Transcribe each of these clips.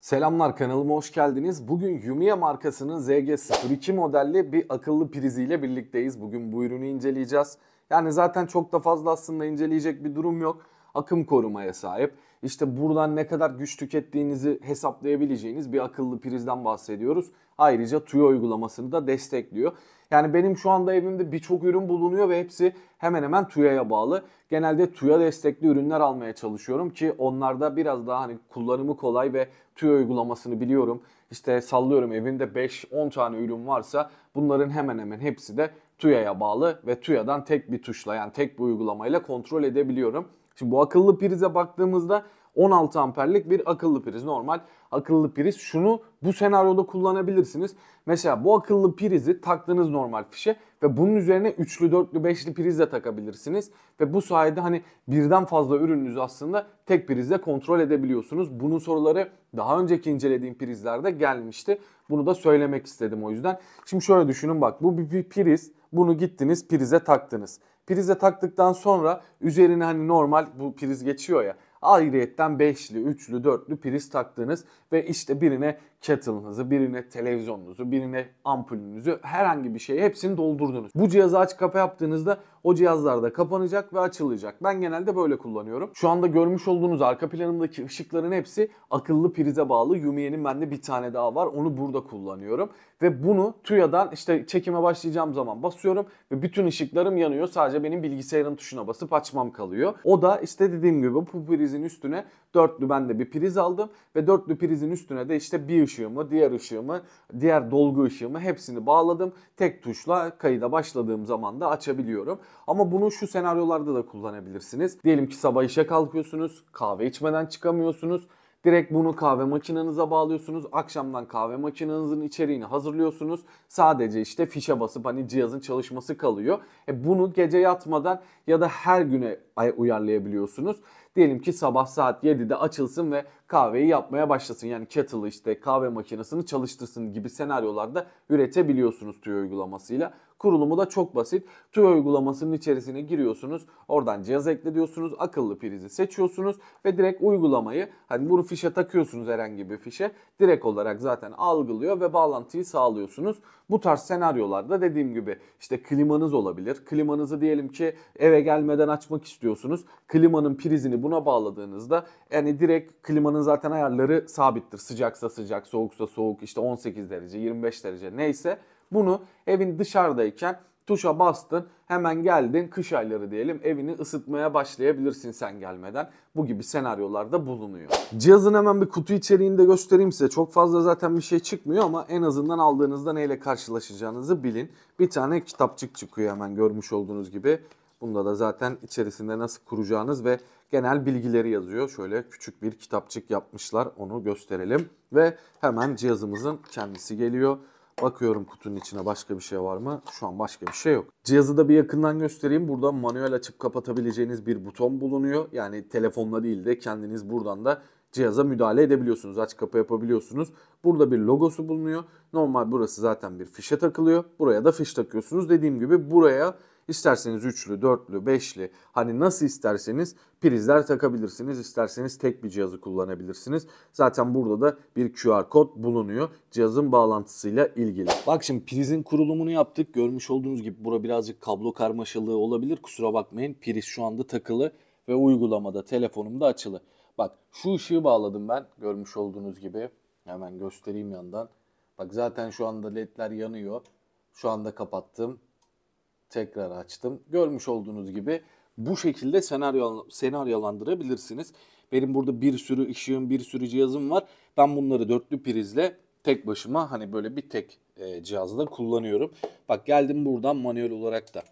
Selamlar kanalıma hoş geldiniz. Bugün Yumia markasının ZG02 modelli bir akıllı priziyle birlikteyiz. Bugün bu ürünü inceleyeceğiz. Yani zaten çok da fazla aslında inceleyecek bir durum yok akım korumaya sahip. İşte buradan ne kadar güç tükettiğinizi hesaplayabileceğiniz bir akıllı prizden bahsediyoruz. Ayrıca TÜYA uygulamasını da destekliyor. Yani benim şu anda evimde birçok ürün bulunuyor ve hepsi hemen hemen TÜYA'ya bağlı. Genelde TÜYA destekli ürünler almaya çalışıyorum ki onlarda biraz daha hani kullanımı kolay ve TÜYA uygulamasını biliyorum. İşte sallıyorum evimde 5-10 tane ürün varsa bunların hemen hemen hepsi de TÜYA'ya bağlı ve TÜYA'dan tek bir tuşla yani tek bir uygulamayla kontrol edebiliyorum. Şimdi bu akıllı prize baktığımızda 16 amperlik bir akıllı priz normal akıllı priz. Şunu bu senaryoda kullanabilirsiniz. Mesela bu akıllı prizi taktığınız normal fişe ve bunun üzerine üçlü, dörtlü, beşli prizle takabilirsiniz. Ve bu sayede hani birden fazla ürününüzü aslında tek prizle kontrol edebiliyorsunuz. Bunun soruları daha önceki incelediğim prizlerde gelmişti. Bunu da söylemek istedim o yüzden. Şimdi şöyle düşünün bak bu bir priz. Bunu gittiniz prize taktınız. Prize taktıktan sonra üzerine hani normal bu priz geçiyor ya. Ayrıyetten 5'li, 3'lü, 4'lü priz taktınız ve işte birine kettle'ınızı, birine televizyonunuzu, birine ampulünüzü, herhangi bir şeyi hepsini doldurdunuz. Bu cihazı aç kapa yaptığınızda o cihazlar da kapanacak ve açılacak. Ben genelde böyle kullanıyorum. Şu anda görmüş olduğunuz arka planımdaki ışıkların hepsi akıllı prize bağlı. Yumiye'nin bende bir tane daha var. Onu burada kullanıyorum. Ve bunu TÜYA'dan işte çekime başlayacağım zaman basıyorum ve bütün ışıklarım yanıyor. Sadece benim bilgisayarın tuşuna basıp açmam kalıyor. O da işte dediğim gibi bu prizin üstüne dörtlü ben de bir priz aldım ve dörtlü prizin üstüne de işte bir ışığımı, diğer ışığımı, diğer dolgu ışığımı hepsini bağladım. Tek tuşla kayıda başladığım zaman da açabiliyorum. Ama bunu şu senaryolarda da kullanabilirsiniz. Diyelim ki sabah işe kalkıyorsunuz, kahve içmeden çıkamıyorsunuz. Direkt bunu kahve makinenize bağlıyorsunuz. Akşamdan kahve makinenizin içeriğini hazırlıyorsunuz. Sadece işte fişe basıp hani cihazın çalışması kalıyor. E bunu gece yatmadan ya da her güne uyarlayabiliyorsunuz. Diyelim ki sabah saat 7'de açılsın ve kahveyi yapmaya başlasın. Yani kettle'ı işte kahve makinesini çalıştırsın gibi senaryolarda üretebiliyorsunuz TÜY uygulamasıyla. Kurulumu da çok basit. TÜY uygulamasının içerisine giriyorsunuz. Oradan cihaz ekle Akıllı prizi seçiyorsunuz ve direkt uygulamayı hani bunu fişe takıyorsunuz herhangi bir fişe. Direkt olarak zaten algılıyor ve bağlantıyı sağlıyorsunuz. Bu tarz senaryolarda dediğim gibi işte klimanız olabilir. Klimanızı diyelim ki eve gelmeden açmak istiyorsunuz. Klimanın prizini buna bağladığınızda yani direkt klimanın zaten ayarları sabittir. Sıcaksa sıcak, soğuksa soğuk, işte 18 derece, 25 derece neyse. Bunu evin dışarıdayken Tuşa bastın hemen geldin kış ayları diyelim evini ısıtmaya başlayabilirsin sen gelmeden. Bu gibi senaryolarda bulunuyor. Cihazın hemen bir kutu içeriğini de göstereyim size. Çok fazla zaten bir şey çıkmıyor ama en azından aldığınızda neyle karşılaşacağınızı bilin. Bir tane kitapçık çıkıyor hemen görmüş olduğunuz gibi. Bunda da zaten içerisinde nasıl kuracağınız ve genel bilgileri yazıyor. Şöyle küçük bir kitapçık yapmışlar onu gösterelim. Ve hemen cihazımızın kendisi geliyor. Bakıyorum kutunun içine başka bir şey var mı? Şu an başka bir şey yok. Cihazı da bir yakından göstereyim. Burada manuel açıp kapatabileceğiniz bir buton bulunuyor. Yani telefonla değil de kendiniz buradan da cihaza müdahale edebiliyorsunuz. Aç kapı yapabiliyorsunuz. Burada bir logosu bulunuyor. Normal burası zaten bir fişe takılıyor. Buraya da fiş takıyorsunuz. Dediğim gibi buraya İsterseniz üçlü, dörtlü, beşli hani nasıl isterseniz prizler takabilirsiniz. İsterseniz tek bir cihazı kullanabilirsiniz. Zaten burada da bir QR kod bulunuyor. Cihazın bağlantısıyla ilgili. Bak şimdi prizin kurulumunu yaptık. Görmüş olduğunuz gibi bura birazcık kablo karmaşalığı olabilir. Kusura bakmayın priz şu anda takılı ve uygulamada telefonumda açılı. Bak şu ışığı bağladım ben görmüş olduğunuz gibi. Hemen göstereyim yandan. Bak zaten şu anda ledler yanıyor. Şu anda kapattım tekrar açtım. Görmüş olduğunuz gibi bu şekilde senaryo senaryolandırabilirsiniz. Benim burada bir sürü ışığım, bir sürü cihazım var. Ben bunları dörtlü prizle tek başıma hani böyle bir tek e, cihazla kullanıyorum. Bak geldim buradan manuel olarak da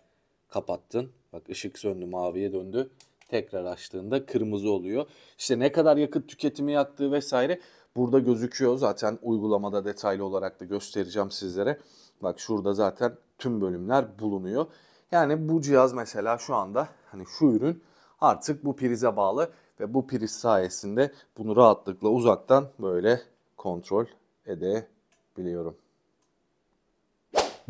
kapattın. Bak ışık söndü, maviye döndü. Tekrar açtığında kırmızı oluyor. İşte ne kadar yakıt tüketimi yaktığı vesaire. Burada gözüküyor zaten uygulamada detaylı olarak da göstereceğim sizlere. Bak şurada zaten tüm bölümler bulunuyor. Yani bu cihaz mesela şu anda hani şu ürün artık bu prize bağlı ve bu priz sayesinde bunu rahatlıkla uzaktan böyle kontrol edebiliyorum.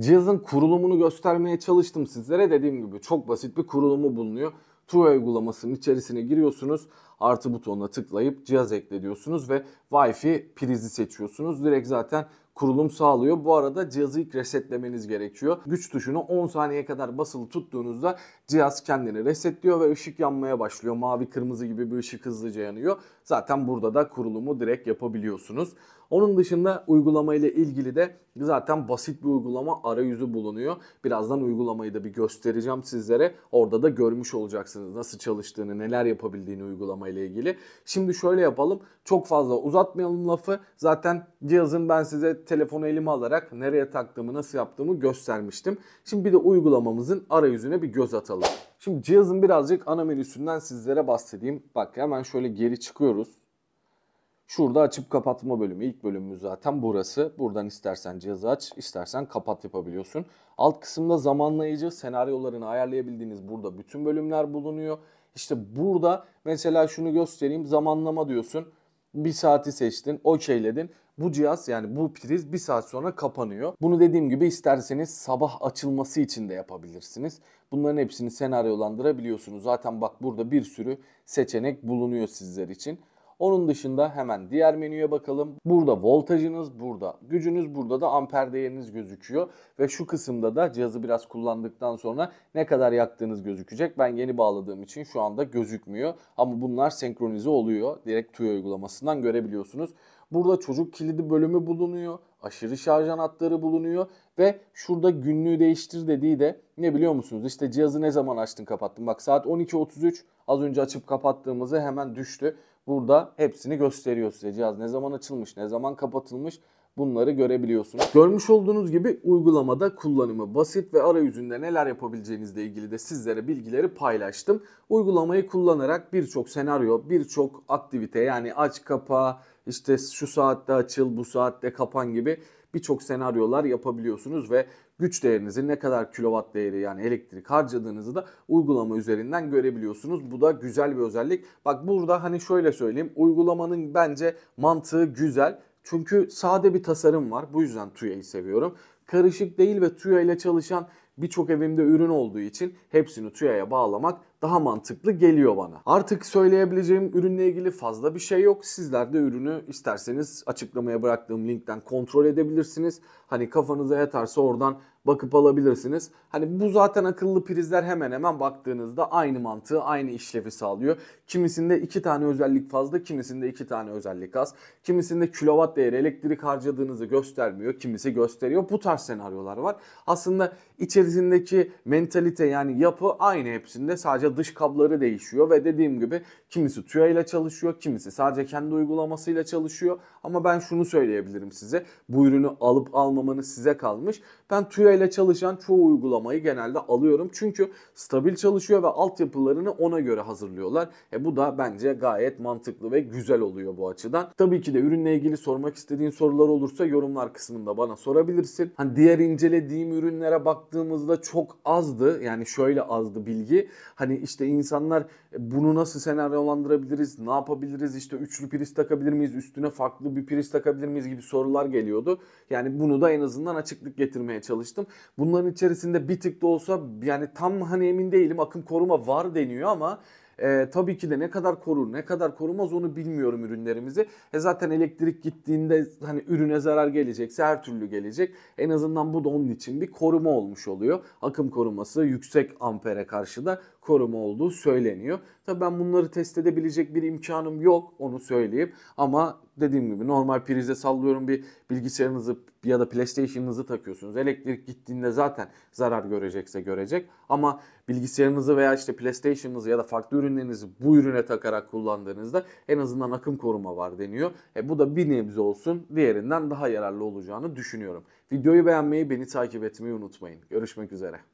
Cihazın kurulumunu göstermeye çalıştım sizlere. Dediğim gibi çok basit bir kurulumu bulunuyor. Tura uygulamasının içerisine giriyorsunuz. Artı butonuna tıklayıp cihaz ekle diyorsunuz ve Wi-Fi prizi seçiyorsunuz. Direkt zaten kurulum sağlıyor. Bu arada cihazı ilk resetlemeniz gerekiyor. Güç tuşunu 10 saniye kadar basılı tuttuğunuzda cihaz kendini resetliyor ve ışık yanmaya başlıyor. Mavi kırmızı gibi bir ışık hızlıca yanıyor. Zaten burada da kurulumu direkt yapabiliyorsunuz. Onun dışında uygulama ile ilgili de zaten basit bir uygulama arayüzü bulunuyor. Birazdan uygulamayı da bir göstereceğim sizlere. Orada da görmüş olacaksınız nasıl çalıştığını, neler yapabildiğini uygulama ile ilgili. Şimdi şöyle yapalım. Çok fazla uzatmayalım lafı. Zaten cihazın ben size telefonu elime alarak nereye taktığımı, nasıl yaptığımı göstermiştim. Şimdi bir de uygulamamızın arayüzüne bir göz atalım. Şimdi cihazın birazcık ana menüsünden sizlere bahsedeyim. Bak hemen şöyle geri çıkıyoruz. Şurada açıp kapatma bölümü. ilk bölümümüz zaten burası. Buradan istersen cihazı aç, istersen kapat yapabiliyorsun. Alt kısımda zamanlayıcı senaryolarını ayarlayabildiğiniz burada bütün bölümler bulunuyor. İşte burada mesela şunu göstereyim. Zamanlama diyorsun. Bir saati seçtin, okeyledin. Bu cihaz yani bu priz bir saat sonra kapanıyor. Bunu dediğim gibi isterseniz sabah açılması için de yapabilirsiniz. Bunların hepsini senaryolandırabiliyorsunuz. Zaten bak burada bir sürü seçenek bulunuyor sizler için. Onun dışında hemen diğer menüye bakalım. Burada voltajınız, burada gücünüz, burada da amper değeriniz gözüküyor. Ve şu kısımda da cihazı biraz kullandıktan sonra ne kadar yaktığınız gözükecek. Ben yeni bağladığım için şu anda gözükmüyor. Ama bunlar senkronize oluyor. Direkt TUI uygulamasından görebiliyorsunuz. Burada çocuk kilidi bölümü bulunuyor. Aşırı şarj anahtarı bulunuyor. Ve şurada günlüğü değiştir dediği de ne biliyor musunuz? İşte cihazı ne zaman açtın kapattın. Bak saat 12.33 az önce açıp kapattığımızı hemen düştü. Burada hepsini gösteriyor size. Cihaz ne zaman açılmış, ne zaman kapatılmış bunları görebiliyorsunuz. Görmüş olduğunuz gibi uygulamada kullanımı basit ve arayüzünde neler yapabileceğinizle ilgili de sizlere bilgileri paylaştım. Uygulamayı kullanarak birçok senaryo, birçok aktivite yani aç kapa, işte şu saatte açıl bu saatte kapan gibi birçok senaryolar yapabiliyorsunuz ve güç değerinizi ne kadar kilowatt değeri yani elektrik harcadığınızı da uygulama üzerinden görebiliyorsunuz. Bu da güzel bir özellik. Bak burada hani şöyle söyleyeyim uygulamanın bence mantığı güzel. Çünkü sade bir tasarım var. Bu yüzden TÜYA'yı seviyorum. Karışık değil ve TÜYA ile çalışan Birçok evimde ürün olduğu için hepsini TÜYA'ya bağlamak daha mantıklı geliyor bana. Artık söyleyebileceğim ürünle ilgili fazla bir şey yok. Sizler de ürünü isterseniz açıklamaya bıraktığım linkten kontrol edebilirsiniz. Hani kafanıza yatarsa oradan bakıp alabilirsiniz. Hani bu zaten akıllı prizler hemen hemen baktığınızda aynı mantığı, aynı işlevi sağlıyor. Kimisinde iki tane özellik fazla, kimisinde iki tane özellik az. Kimisinde kilowatt değeri elektrik harcadığınızı göstermiyor, kimisi gösteriyor. Bu tarz senaryolar var. Aslında İçerisindeki mentalite yani yapı aynı hepsinde sadece dış kabları değişiyor ve dediğim gibi kimisi TÜYA ile çalışıyor, kimisi sadece kendi uygulamasıyla çalışıyor. Ama ben şunu söyleyebilirim size. Bu ürünü alıp almamanız size kalmış. Ben TÜYA ile çalışan çoğu uygulamayı genelde alıyorum. Çünkü stabil çalışıyor ve altyapılarını ona göre hazırlıyorlar. E bu da bence gayet mantıklı ve güzel oluyor bu açıdan. Tabii ki de ürünle ilgili sormak istediğin sorular olursa yorumlar kısmında bana sorabilirsin. Hani diğer incelediğim ürünlere bak baktığımızda çok azdı. Yani şöyle azdı bilgi. Hani işte insanlar e, bunu nasıl senaryolandırabiliriz, ne yapabiliriz, işte üçlü priz takabilir miyiz, üstüne farklı bir priz takabilir miyiz gibi sorular geliyordu. Yani bunu da en azından açıklık getirmeye çalıştım. Bunların içerisinde bir tık da olsa yani tam hani emin değilim akım koruma var deniyor ama e, tabii ki de ne kadar korur, ne kadar korumaz onu bilmiyorum ürünlerimizi. E zaten elektrik gittiğinde hani ürüne zarar gelecekse her türlü gelecek. En azından bu da onun için bir koruma olmuş oluyor. Akım koruması yüksek ampere karşı da koruma olduğu söyleniyor. Tabii ben bunları test edebilecek bir imkanım yok onu söyleyeyim. Ama dediğim gibi normal prize sallıyorum bir bilgisayarınızı ya da PlayStation'ınızı takıyorsunuz. Elektrik gittiğinde zaten zarar görecekse görecek. Ama bilgisayarınızı veya işte PlayStation'ınızı ya da farklı ürünlerinizi bu ürüne takarak kullandığınızda en azından akım koruma var deniyor. E bu da bir nebze olsun diğerinden daha yararlı olacağını düşünüyorum. Videoyu beğenmeyi, beni takip etmeyi unutmayın. Görüşmek üzere.